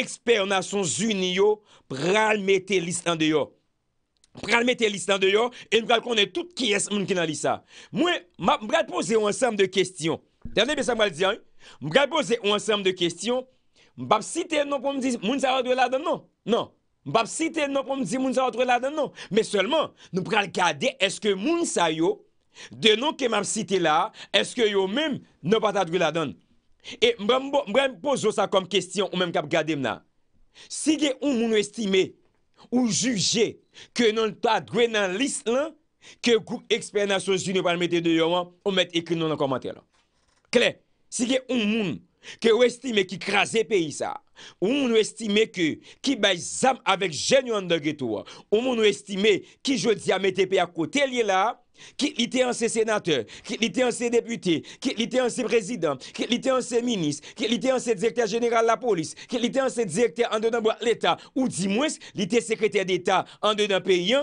Eksper nasyon zuni yo pral mette listan de yo. Pral mette listan de yo en pral konen tout ki es moun kenali sa. Mwen, mwen pral pose wansam de kestyon. Terni besan mwen al diyan? Mwen pral pose wansam de kestyon, mbap site nan pwom zi moun sa wadre ladan non? Nan. Mbap site nan pwom zi moun sa wadre ladan non? Men selman, mwen pral kade eske moun sa yo denon ke mwap site la, eske yo menm nan patadre ladan. E mbèm poujou sa kom kestyon ou mèm kap gade mna. Si gen ou moun ou estime ou juje ke non ta dwen nan list lan, ke Gouk Ekspernasyon Jouni Parmeti de Yoan ou met ekil non nan komantè lan. Kle, si gen ou moun ou estime ki krasè peyi sa, Ou nous estime que qui baille zam avec génie en ghetto. Ou nous estime qui je dis à MTP à côté lié e là. Qui était ancien sénateur, qui était ancien député, qui était ancien président, qui était ancien ministre, qui était ancien directeur général de la police, qui était ancien directeur en dedans de l'État, ou du moins, qui était secrétaire d'État en dedans pays,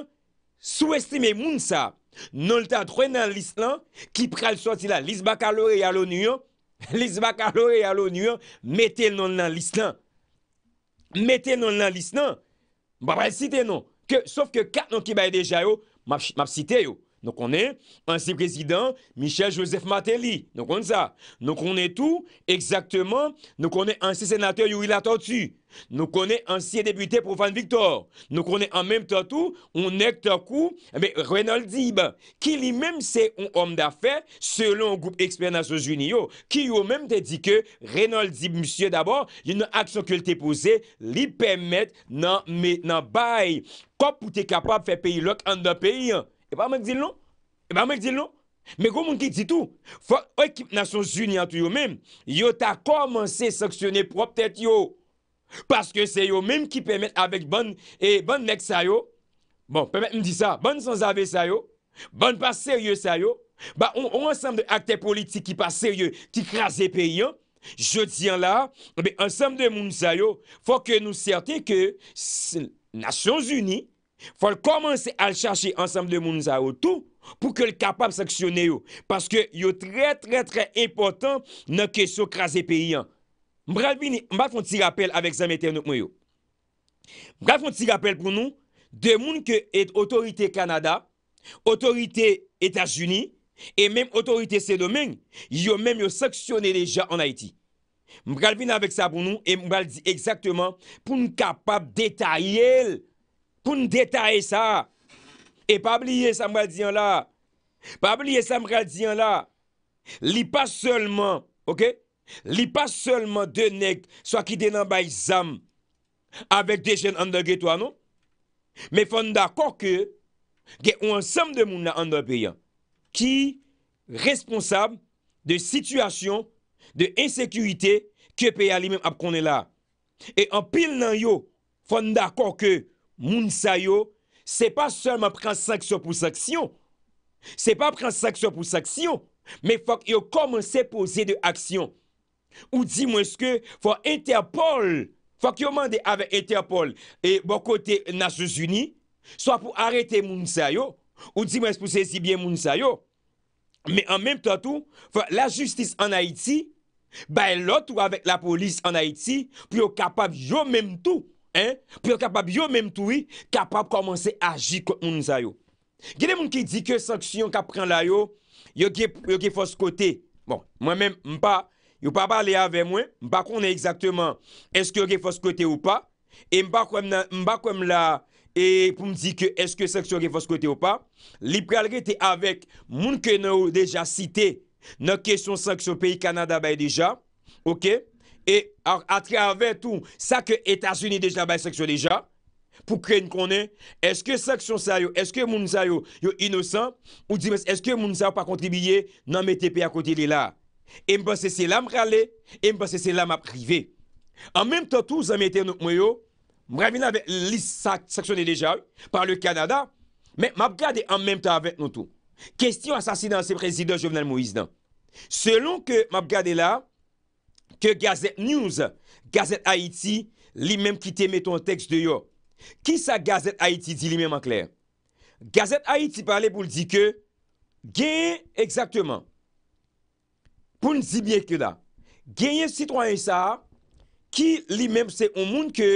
sous-estimé Mounsa, non le trop dans l'Islam, qui pral sorti la liste baccalauréat à l'ONU, Lis bak alo e alo nyo, mette non nan lis nan. Mete non nan lis nan. Mbapre bon, site non. Sof ke kat non ki baye deja yo, map site yo. Nou konen ansi prezident Michel-Joseph Martelly, nou konen sa. Nou konen tou, ekzakteman, nou konen ansi senatèr yow ila ta ou tsu. Nou konen ansi deputè pou fan Viktor. Nou konen an mèm ta ou, ou nek ta kou, mèk Reynold Dib, ki li mèm se yon om da fè, selon ou goup Expernation Junio, ki yow mèm te di ke, Reynold Dib, msye, d'abord, yon a aksyon kèl te pose, li pèmèt nan bay. Kòp pou te kapab fè peyi lòk an da peyi an. Et pas moi dit non. Et pas même dit non. Mais comme ki dit tout, l'équipe Nations Unies en tout même, yo t'a commencé à sanctionner propre tête yo. Parce que c'est eux même qui permettent avec bonne et bonne Bon, permettez me dire ça, bonne sans avec ça yo. Bonne pas sérieux ça yo. Bah on, ensemble de acteurs politiques qui pas sérieux, qui crasent pays hein. Je tiens là, mais eh ensemble de moun ça yo, faut que nous certains que Nations Unies faut commencer à le chercher ensemble de monde tout pour que le capable sanctionner parce que yo très très très important dans question craser pays hein. m'bral vini faire font petit rappel avec Je vais yo faire font petit rappel pour nous de monde que autorité Canada autorité États-Unis et même autorité ces domaines yo même yo sanctionné les gens en Haïti m'bral venir avec ça pour nous et vous dire exactement pour nous capable détailler pou nou detaye sa, e pa bliye sa mwad diyan la, pa bliye sa mwad diyan la, li pa seulement, li pa seulement de neg, swa ki denan bay zam, avek dejen andan ge to anon, me fon da kor ke, ge ou ansem de moun la andan beyan, ki responsab, de situasyon, de ensekuité, ki peya li men ap konen la, e an pil nan yo, fon da kor ke, Mounsayo, ce n'est c'est pas seulement prendre sanction pour sanction. C'est pas prendre sanction pour sanction, mais faut qu'ils commencent à poser de actions. Ou dis moi ce que faut Interpol, faut qu'ils demandent avec Interpol et bon côté Nations Unies, soit pour arrêter Mounsayo, ou dis moi est-ce que c'est si bien Mounsayo Mais en même temps la justice en Haïti, ben l'autre avec la police en Haïti, pour capable de même tout Pou yo kapab yo menm toui, kapab komanse aji kon moun zay yo. Gede moun ki di ke sanksyon ka pren la yo, yo ke fos kote. Bon, mwen menm, mpa, yo pa pale ave mwen, mpa konen exakteman eske yo ke fos kote ou pa. E mpa konen la, e pou mdi ke eske sanksyon ke fos kote ou pa. Li preal rete avek moun ke nou deja site, nou kesyon sanksyon peyi Kanada bay deja. Ok? Et à, travers tout, ça que États-Unis déjà bail sanction déjà, pour créer une est-ce que sanction ça est-ce que moun ça yo, innocent, ou est-ce que moun ça pas contribué, non mais pays à côté de là. Et me pense c'est là m'ralé, et me pense c'est là m'a privé. En même temps, tous les amis notre yo, m'ravine avec liste sanctionnée déjà par le Canada, mais m'a regardé en même temps avec nous tout. Question assassinat ce président Jovenel Moïse. Selon que m'a regardé là, Ke Gazet News, Gazet Haiti, li menm ki te meton tekst de yo. Ki sa Gazet Haiti, di li menm an kler. Gazet Haiti pale pou li di ke, geye, ekzaktman. Poun di bieke da. Geye sitwa yon sa, ki li menm se on moun ke,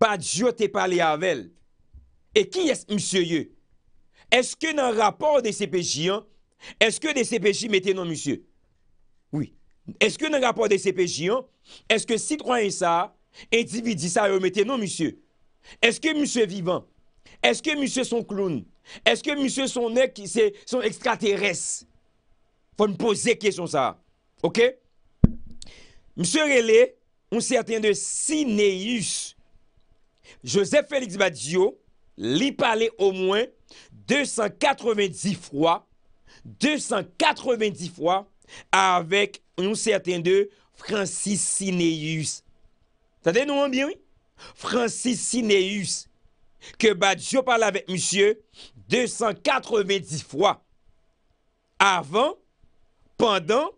badjo te pale avel. E ki es msye yo? Eske nan rapor de CPJ an, eske de CPJ meten nan msye? Ouye. Est-ce que dans le rapport de CPJ, hein? est-ce que citoyen ça, individu ça, et mettez non, monsieur? Est-ce que monsieur vivant? Est-ce que monsieur son clown? Est-ce que monsieur est son extraterrestre? Faut me poser question ça. Ok? Monsieur on un certain de Sineus, Joseph Félix Badio, lui parlait au moins 290 fois, 290 fois, avec un certain de Francis Sineus. Tade nous bien, oui? Francis Sineus, Que Badjo parle avec monsieur 290 Avant, pendant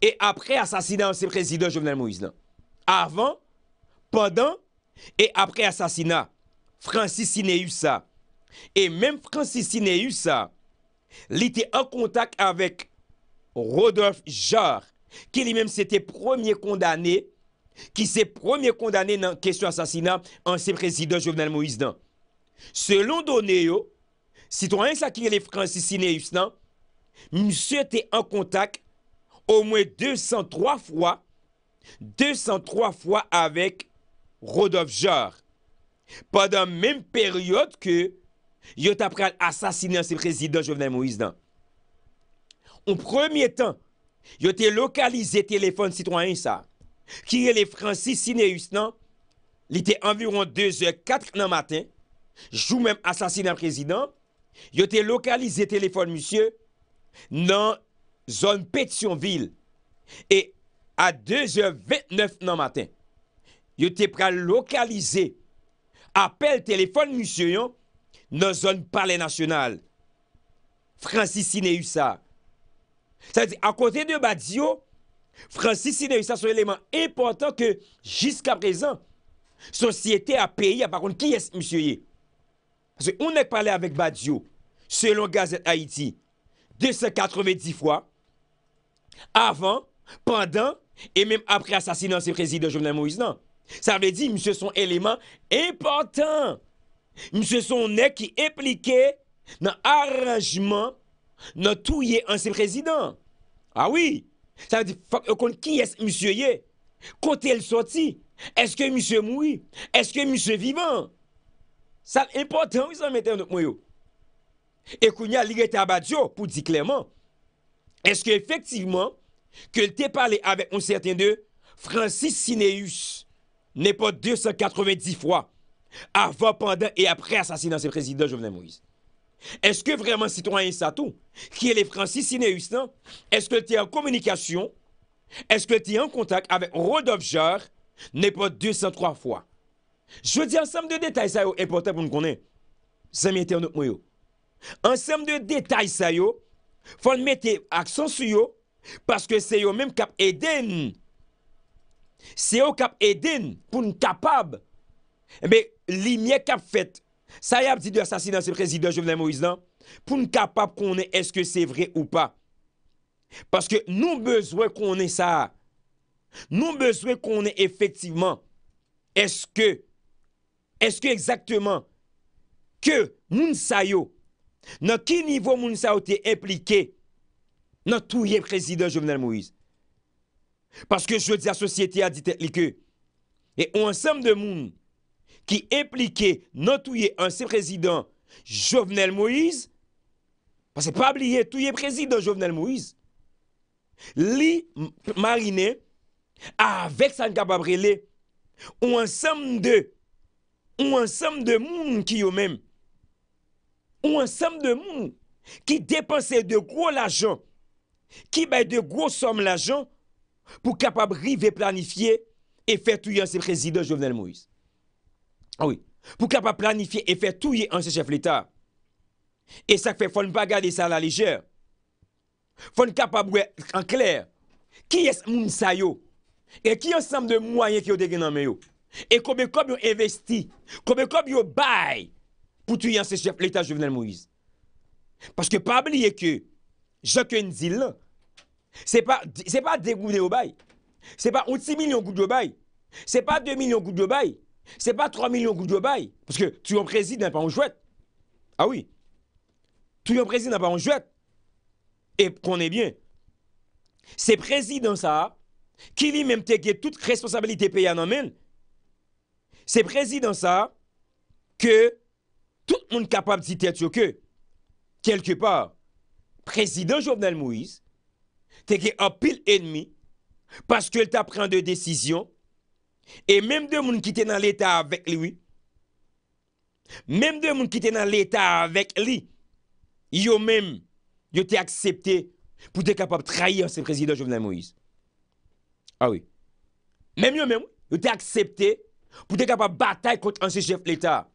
et après assassinat de ce président Jovenel Moïse Avant, pendant et après assassinat Francis Sineus et même même Francis Sineus il était en contact Rodolphe Jarre, qui lui-même c'était premier condamné, qui s'est premier condamné dans la question assassinat ancien président Jovenel Moïse. Selon Donéo, citoyen ça qui est Francis monsieur était en contact au moins 203 fois, 203 fois avec Rodolphe Jarre. Pendant même période que il a assassiné ancien président Jovenel Moïse. On premye tan, yo te lokalize telefon Citroen yon sa. Ki yon le francis sine us nan, li te environ 2.04 nan matin, jou men asasine an prezident, yo te lokalize telefon musye nan zon Petionville. E a 2.29 nan matin, yo te pra lokalize apel telefon musye yon nan zon Palais National. Francis sine us sa. Ça veut dire, à côté de Badio, Francis ça, c'est un élément important que, jusqu'à présent, société a payé, ah, par contre, qui est ce monsieur Y? Parce qu'on a parlé avec Badio, selon Gazette Haïti, 290 fois, avant, pendant, et même après assassinat de ce président Jovenel Moïse, non. Ça veut dire, monsieur, son élément important. Monsieur, son nez qui impliqué dans l'arrangement dans tout ancien président. Ah oui, ça veut dire, qui est monsieur yé? Quand elle sorti, est-ce que monsieur mouri? Est-ce que monsieur vivant? Ça important, oui, ça un notre Et qu'on y a lié badjo pour dire clairement, est-ce que effectivement, que t'es parlé avec un certain de Francis Sineus, n'est pas 290 fois, avant, pendant et après assassinat ce président Jovenel Moïse? Est-ce que vraiment citoyen ça tout, qui est le Francis Sineus, est-ce que tu es en communication, est-ce que tu es en contact avec Rodolphe Jarre, n'est pas 203 fois. Je dis ensemble de détails, ça est important pour nous connaître. C'est internautes, Ensemble de détails, ça il faut mettre accent sur eux, parce que c'est eux même qui aident. C'est eux qui aident pour nous capable. Mais lumière qui fait Sa y ap di de asasinansi prezident Jovenel Moïse nan, pou n kapap konen eske se vre ou pa. Paske nou bezwe konen sa, nou bezwe konen efektiveman, eske, eske ekzakteman, ke moun sayo, nan ki nivou moun sayo te implike, nan touye prezident Jovenel Moïse. Paske jw di a sosyete a dit et like, e ou ansam de moun, qui impliquait dans tout ancien président Jovenel Moïse, parce que pas oublier tout président Jovenel Moïse, les Mariner avec San Cababrele, ou ensemble de, ou ensemble de monde qui eux même, ou ensemble de monde qui dépensait de gros l'argent, qui met de gros sommes l'argent, pour capable de planifier et faire tout le président Jovenel Moïse. Ah oui. Pour capable planifier et faire tout en ce chef l'État. Et ça fait faut ne pas garder ça à la légère. Faut capable en clair qui est moun sa et qui ensemble de moyens qui ont dégagé dans yo. Et combien combien investi, combien combien bail pour tuer en ce chef l'État Jovenel Moïse. Parce que pas oublier que Jacques Ndil là c'est pas c'est pas des au de bail. C'est pas 10 millions gouttes de bail. C'est pas 2 millions de bail. Ce n'est pas 3 millions de de bail. Parce que tu es un président, pas un jouet. Ah oui. Tu es un président, pas un jouet. Et qu'on est bien. C'est président ça, qui lui-même toutes toute responsabilité payée en amène. C'est président ça, que tout le monde capable de dire que, quelque part, président Jovenel Moïse, est un pile ennemi, parce qu'il t'a pris des décisions et même deux monde qui étaient dans l'État avec lui, même deux personnes qui étaient dans l'État avec lui, ils même ils ont été acceptés pour être capable de trahir ce président Jovenel Moïse. Ah oui. Même eux même, ils ont pour être capable de bataille contre ancien chef de l'État.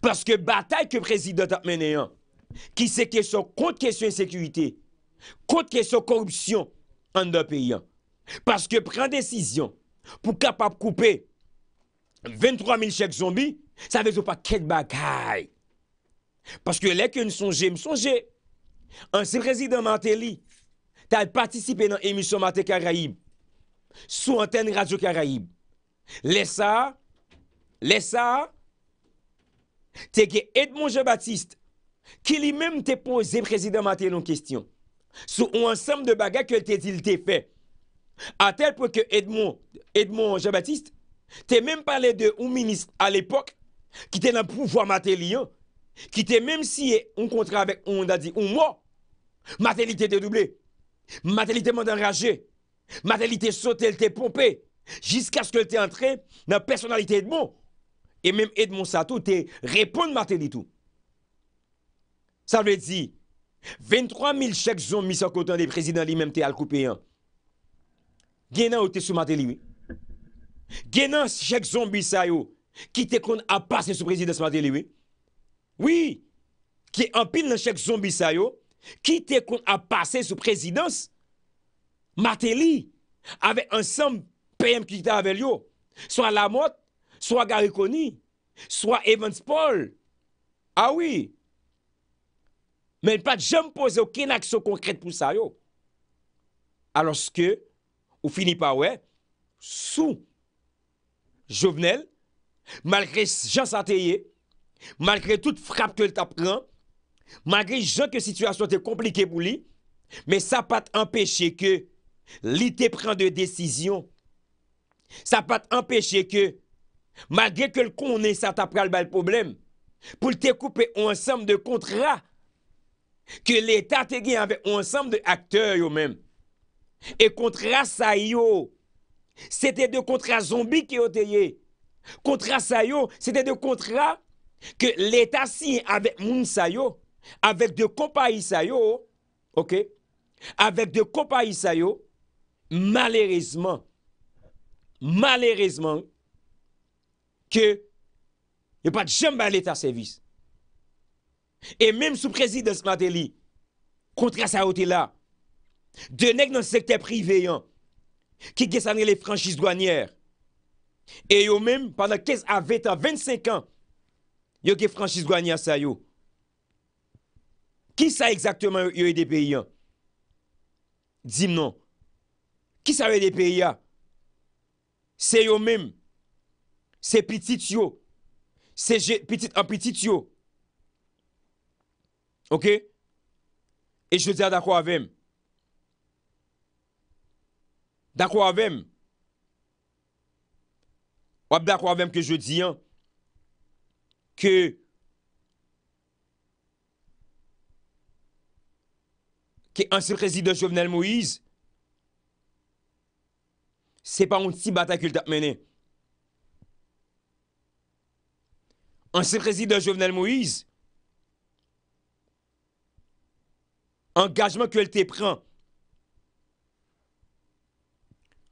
Parce que bataille que le président a mené, hein, qui s'est question contre question insécurité, contre question corruption en deux pays. Hein. Parce que prend décision, pou kapap koupe 23.000 chèk zombi, sa vezou pa ket bagay. Paske lè ke m sonje, m sonje, an se prezident Maté li, tal patisipe nan emisyon Maté Karayib, sou antenne radyo Karayib. Lè sa, lè sa, teke Edmond Jean-Baptiste, ki li mèm te pose prezident Maté non kestyon, sou an sem de bagay ke lte dilte fey. À tel point que Edmond, Edmond Jean-Baptiste, t'es même parlé de un ministre à l'époque qui était dans le pouvoir matériel, hein, qui était même si un contrat avec on a dit un mois, Matéli était doublé, Matéli était enragé, Matéli était sauté, pompé, jusqu'à ce que était entré dans la personnalité Edmond. Et même Edmond Sato te répond Matéli tout. Ça veut dire, 23 000 chèques ont mis sur côté des présidents lui-même, t'es à hein genan ou te sou chèque zombie sa yo qui te kon a passer sous présidence Matéli? Oui, qui en pile dans chèque zombie sa yo qui te kon a passer sous présidence Matéli? avec ensemble PM qui était avec lui, soit Lamotte, soit Gariconi, soit Evans Paul. Ah oui. Mais il pas jamais posé aucune action concrète pour ça. Yo. Alors que ou finit par ouais, sous Jovenel, malgré Jean Sateye, malgré toute frappe que t'a prend, malgré Jean que situation était compliquée pour lui, mais ça pas empêcher que l'État prend de décision. Ça pas empêcher que malgré que le connaît ça t'a le problème pour te couper ensemble de contrats que l'État te gagne avec ensemble de acteurs eux-mêmes. Et contrat ça c'était de contrat zombie qui ont été. Contrat ça c'était de contrat que l'État signe avec moun avec de compagnies OK? Avec de compagnies malheureusement malheureusement que n'y pas de jambe à l'état service. Et même sous présidence Matéli, contrat ça là, de nèg dans le secteur privé, hein, qui ont les franchises douanières. Et eux même, pendant 15 à 20 ans, 25 ans, ils ont des franchises douanières, ça yo. Qui ça exactement yo des pays hein? Dis-moi non. Qui ça yo des pays C'est eux même. C'est petit yo. C'est petit en petit yo. OK Et je dis d'accord avec vous. D'accord avec moi Ou d'accord avec que je dis hein, que que ancien président Jovenel Moïse c'est pas un petit bataille qu'il t'a mené. Ancien président Jovenel Moïse engagement qu'il t'a prend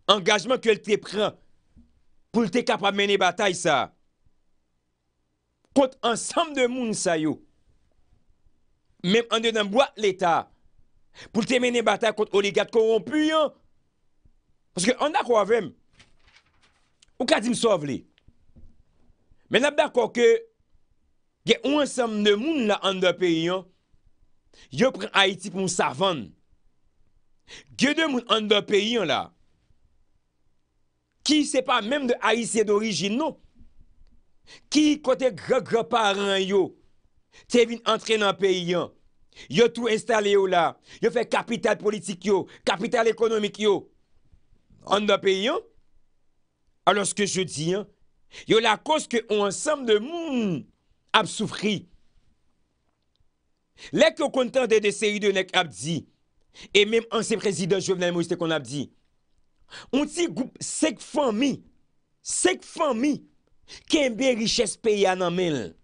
Angajman ke l te pren pou l te kapwa mene batay sa. Kont ansam de moun sa yo. Mem an de dan bwa l eta. Pou l te mene batay kont oligat korompuyon. Paske an da kwa vem. Ou ka di msov li. Men ap da kwa ke ge ou ansam de moun la an de peyon yo pren Haiti pou moun savan. Ge de moun an de peyon la Ki se pa mèm de A.I.C. d'origine, nou. Ki kote grè-grè paran yo, te vin antre nan peyi yo, yo tou installe yo la, yo fè kapital politik yo, kapital ekonomik yo, an nan peyi yo, alòs ke je di yo, yo la koske ou ansam de moun ap soufri. Lèk yo kontan de D.C.U. de Nek ap di, e mèm ansè prezident jovenel Moïse kon ap di, On petit groupe, cinq familles, cinq familles qui ont bien richesse pays à Namel.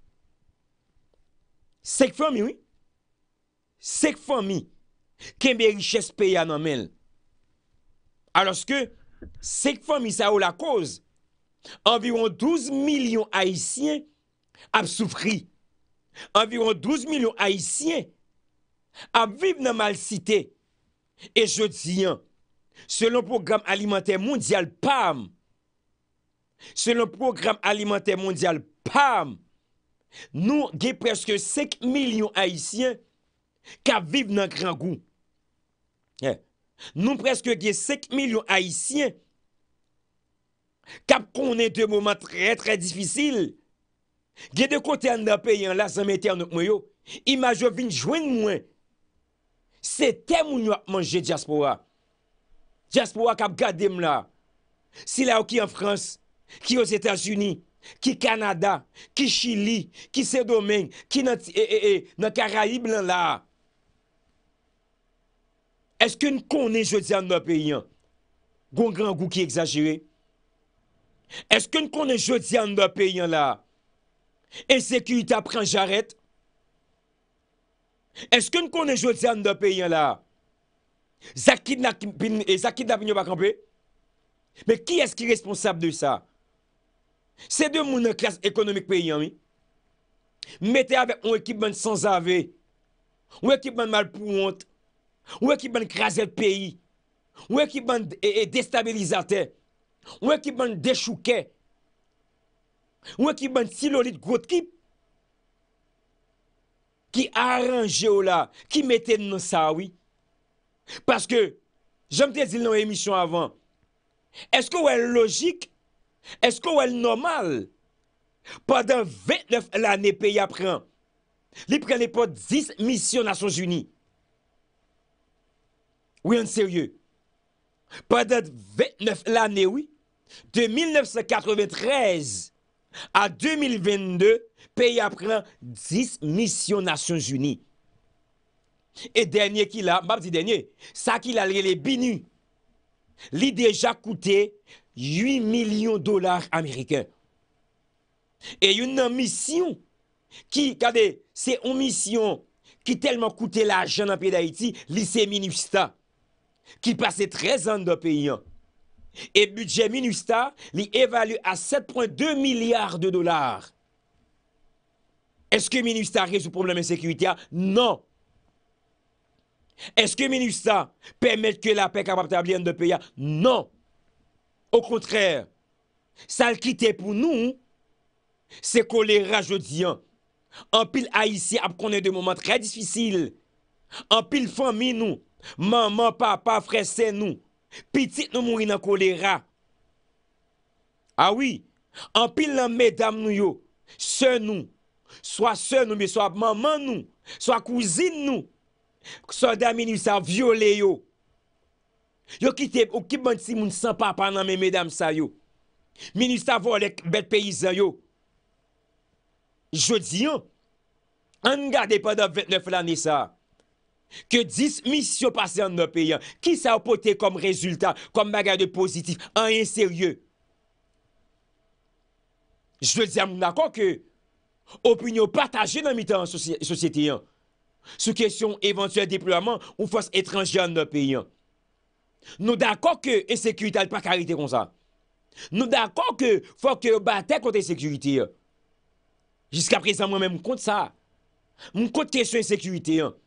Cinq familles, oui. Cinq familles qui ont bien richesse pays à Namel. Alors que cinq familles, ça a la cause. Environ 12 millions Haïtiens ont souffri. Environ 12 millions Haïtiens ont vécu dans mal cité. Et je dis, hein, Selon le programme alimentaire mondial PAM, selon le programme alimentaire mondial PAM, nous avons presque 5 millions Haïtiens qui vivent dans le grand goût. Eh. Nous presque 5 millions Haïtiens qui connaissent des moments très très difficiles. Gye de côté en pays là, la en meten anok mwen yo, imaj Nous vin jwen mwen. moins, c'était mon yo manger diaspora diaspora qui a gardé là, si là qui en France, qui aux États-Unis, qui Canada, qui Chili, qui ces domaines, qui dans les eh, eh, eh, Caraïbes là, est-ce que nous connaissons, je dis, dans notre pays, un hein? grand goût qui est Est-ce que nous connaissons, je dis, notre pays hein, là, insécurité prend j'arrête? Est-ce que nous connaissons, je dis, notre pays hein, là, Zakidna qui va campé. Mais qui est-ce qui est responsable de ça? C'est deux monde en classe économique pays. Hein, mettez avec un équipement sans ave, un équipement mal pour honte, un équipement craser le pays, un équipement déstabilisateur, un équipement déchouquer un équipement silolite gros type qui arrange là, qui mettez dans ça, oui. Parce que, je me dit dans l'émission avant, est-ce que est logique? Est-ce que est normal? Pendant 29 l'année, pays apprend. Il prend les 10 missions Nations Unies. Oui, en sérieux. Pendant 29 l'année, oui. De 1993 à 2022, pays apprend 10 missions Nations Unies. Et dernier qui a, m'a dit dernier, ça qu'il a les binu, l'idée déjà coûté 8 millions de dollars américains. Et une mission qui, c'est une mission qui tellement coûté l'argent dans le pays d'Haïti, lycée MINUSTA, qui passait 13 ans dans le pays. Hein. Et budget MINUSTA, évalue à 7,2 milliards de dollars. Est-ce que MINUSTA résout le problème de sécurité? Hein? Non. Eske meni sa Permet ke la pek ap ap tablien de peya Non Au kontrèr Sal kite pou nou Se kolera jodi an An pil a isi ap konen de mouman Trè disfisil An pil fomi nou Maman, papa, pafre sen nou Pitit nou mouni nan kolera Awi ah An pil nan medam nou yo Sen nou Soa sen nou Soa maman nou Soa kouzin nou Soda meni sa viole yo Yo ki te ou ki banti moun san pa Panan meni dam sa yo Meni sa vo alek bet peyizan yo Jodi yo An nga depan 29 lan nisa Ke 10 misyo pase an nopi yo Ki sa apote kom rezultat Kom bagay de pozitif an inserye Jodi yo moun akon ke Opinyo pataje nan mitan Sosyete yo la question éventuel déploiement ou force étrangère dans le pays. Nous d'accord que l'insécurité n'est pas carité comme ça. Nous d'accord que faut que batte contre l'insécurité. Jusqu'à présent, moi-même, contre ça. Je compte question insécurité. sécurité. Hein.